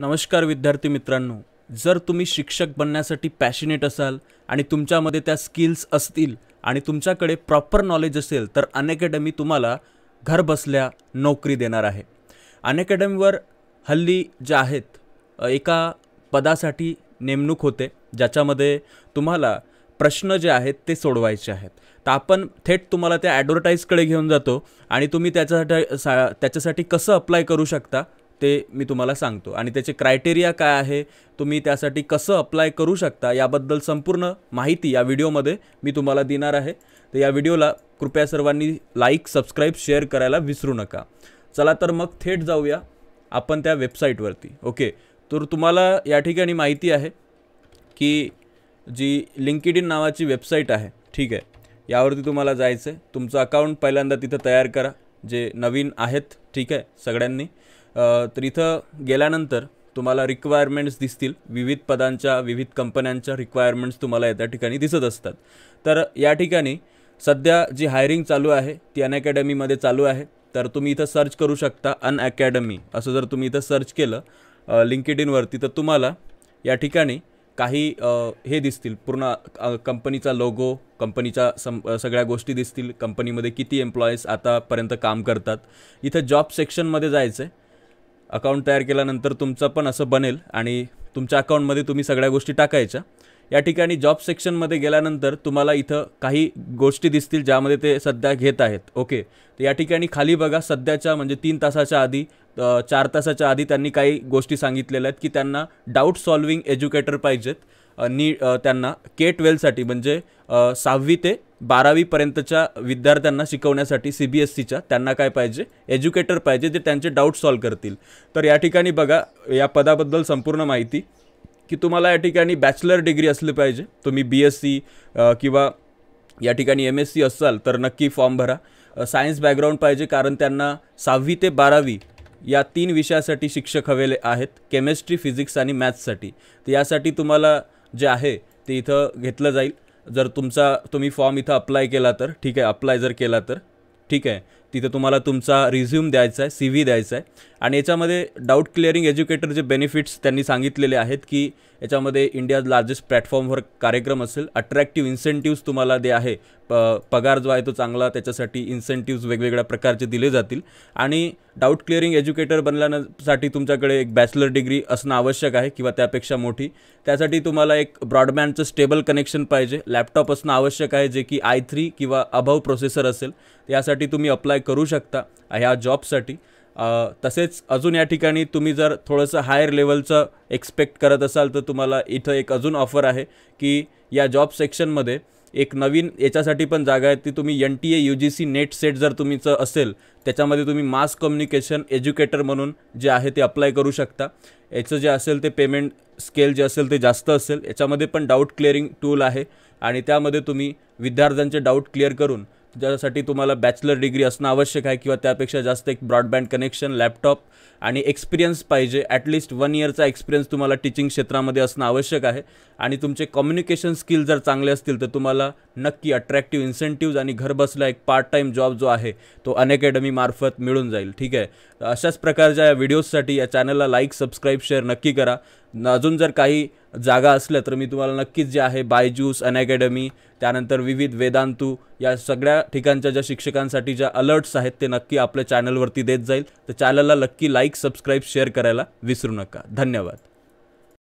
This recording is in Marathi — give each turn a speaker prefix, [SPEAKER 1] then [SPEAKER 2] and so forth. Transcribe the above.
[SPEAKER 1] नमस्कार विद्यार्थी मित्रांनो जर तुम्ही शिक्षक बनण्यासाठी पॅशनेट असाल आणि तुमच्यामध्ये त्या स्किल्स असतील आणि तुमच्याकडे प्रॉपर नॉलेज असेल तर अनअकॅडमी तुम्हाला घरबसल्या नोकरी देणार आहे अनअकॅडमीवर हल्ली जे आहेत एका पदासाठी नेमणूक होते ज्याच्यामध्ये तुम्हाला प्रश्न जे आहेत ते सोडवायचे आहेत तर आपण थेट तुम्हाला त्या ॲडव्हर्टाईजकडे घेऊन जातो आणि तुम्ही त्याच्यासाठी सा त्याच्यासाठी कसं अप्लाय करू शकता ते मी तुम्हाला सांगतो आणि त्याचे क्रायटेरिया काय आहे तुम्ही त्यासाठी कसं अप्लाय करू शकता याबद्दल संपूर्ण माहिती या व्हिडिओमध्ये मी तुम्हाला देणार आहे तर या व्हिडिओला कृपया सर्वांनी लाईक सबस्क्राईब शेअर करायला विसरू नका चला तर मग थेट जाऊया आपण त्या वेबसाईटवरती ओके तर तुम्हाला या ठिकाणी माहिती आहे की जी लिंकिड इन नावाची वेबसाईट आहे ठीक आहे यावरती तुम्हाला जायचं आहे तुमचं अकाउंट पहिल्यांदा तिथं तयार करा जे नवीन आहेत ठीक आहे सगळ्यांनी तर इथं गेल्यानंतर तुम्हाला रिक्वायरमेंट्स दिसतील विविध पदांच्या विविध कंपन्यांच्या रिक्वायरमेंट्स तुम्हाला त्या ठिकाणी दिसत असतात तर या ठिकाणी सध्या जी हायरिंग चालू आहे ती अनअकॅडमीमध्ये चालू आहे तर तुम्ही इथं सर्च करू शकता अनअकॅडमी असं जर तुम्ही इथं सर्च केलं लिंकेड इनवरती तर तुम्हाला या ठिकाणी काही हे दिसतील पूर्ण कंपनीचा लोगो कंपनीच्या सम सगळ्या गोष्टी दिसतील कंपनीमध्ये किती एम्प्लॉईज आतापर्यंत काम करतात इथं जॉब सेक्शनमध्ये जायचं आहे अकाउंट तयार केल्यानंतर तुमचं पण असं बनेल आणि तुमच्या अकाउंटमध्ये तुम्ही सगळ्या गोष्टी टाकायच्या या ठिकाणी जॉब सेक्शनमध्ये गेल्यानंतर तुम्हाला इथं काही गोष्टी दिसतील ज्यामध्ये ते सध्या घेत आहेत ओके तर या ठिकाणी खाली बघा सध्याच्या म्हणजे तीन तासाच्या आधी चार तासाच्या आधी त्यांनी काही गोष्टी सांगितलेल्या आहेत की त्यांना डाऊट सॉल्विंग एज्युकेटर पाहिजेत नी त्यांना के ट्वेल्वसाठी म्हणजे सहावी ते बारावीपर्यंतच्या विद्यार्थ्यांना शिकवण्यासाठी सी बी एस सीच्या e त्यांना काय पाहिजे एज्युकेटर पाहिजे जे त्यांचे डाऊट सॉल्व करतील तर या ठिकाणी बघा या पदाबद्दल संपूर्ण माहिती की तुम्हाला या ठिकाणी बॅचलर डिग्री असली पाहिजे तुम्ही बी एस सी किंवा या ठिकाणी एम एस सी असाल तर नक्की फॉर्म भरा सायन्स बॅकग्राऊंड पाहिजे कारण त्यांना सहावी ते बारावी या तीन विषयासाठी शिक्षक हवेले आहेत केमिस्ट्री फिजिक्स आणि मॅथ्ससाठी तर यासाठी तुम्हाला जे आहे ते इथं घेतलं जाईल जर तुमचा तुम्ही फॉर्म इथं अप्लाय केला तर ठीक आहे अप्लाय जर केला तर ठीक आहे तिथे तुम्हाला तुमचा रिझ्यूम द्यायचा आहे सी व्ही द्यायचा आहे आणि याच्यामध्ये डाऊट क्लिअरिंग एज्युकेटर जे बेनिफिट्स त्यांनी सांगितलेले आहेत की याच्यामध्ये इंडियाज लार्जेस्ट प्लॅटफॉर्मवर कार्यक्रम असेल अट्रॅक्टिव्ह इन्सेंटिव्ह्ज तुम्हाला दे आहे प पगार जो आहे तो चांगला त्याच्यासाठी इन्सेंटिव्ह्ज वेगवेगळ्या प्रकारचे दिले जातील आणि डाऊट क्लिअरिंग एज्युकेटर बनल्यासाठी तुमच्याकडे एक बॅचलर डिग्री असणं आवश्यक आहे किंवा त्यापेक्षा मोठी त्यासाठी तुम्हाला एक ब्रॉडबँडचं स्टेबल कनेक्शन पाहिजे लॅपटॉप असणं आवश्यक आहे जे की आय थ्री किंवा अभाव प्रोसेसर असेल यासाठी तुम्ही अप्लाय करू शकता ह्या जॉबसाठी तसेच अजून या ठिकाणी तुम्ही जर थोडंसं हायर लेवलचं एक्सपेक्ट करत असाल तर तुम्हाला इथं एक अजून ऑफर आहे की या जॉब सेक्शनमध्ये एक नवीन याच्यासाठी पण जागा आहे ती तुम्ही N T A U G C NET SET जर तुमचं असेल त्याच्यामध्ये तुम्ही मास कम्युनिकेशन एज्युकेटर म्हणून जे आहे ते अप्लाय करू शकता याचं जे असेल ते पेमेंट स्केल जे असेल ते जास्त असेल याच्यामध्ये पण डाऊट क्लिअरिंग टूल आहे आणि त्यामध्ये तुम्ही विद्यार्थ्यांचे डाऊट क्लिअर करून ज्यासाठी तुम्हाला बॅचलर डिग्री असणं आवश्यक आहे किंवा त्यापेक्षा जास्त एक ब्रॉडबँड कनेक्शन लॅपटॉप आणि एक्सपिरियन्स पाहिजे ॲटलिस्ट वन इयरचा एक्सपिरियन्स तुम्हाला टीचिंग क्षेत्रामध्ये असणं आवश्यक आहे आणि तुमचे कम्युनिकेशन स्किल जर चांगले असतील तर तुम्हाला नक्की अट्रॅक्टिव्ह इन्सेंटिव्ज आणि घरबसला एक पार्ट टाईम जॉब जो आहे तो मार्फत मिळून जाईल ठीक आहे अशाच प्रकारच्या व्हिडिओजसाठी या चॅनलला लाईक सबस्क्राईब शेअर नक्की करा अजून जर काही जागा असल्या तर मी तुम्हाला नक्कीच जे आहे बायजूस अनॅकॅडमी त्यानंतर विविध वेदांतू या सगळ्या ठिकाणच्या ज्या शिक्षकांसाठी ज्या अलर्ट्स आहेत ते नक्की आपल्या चॅनलवरती देत जाईल तर चॅनलला नक्की लाईक सबस्क्राईब शेअर करायला विसरू नका धन्यवाद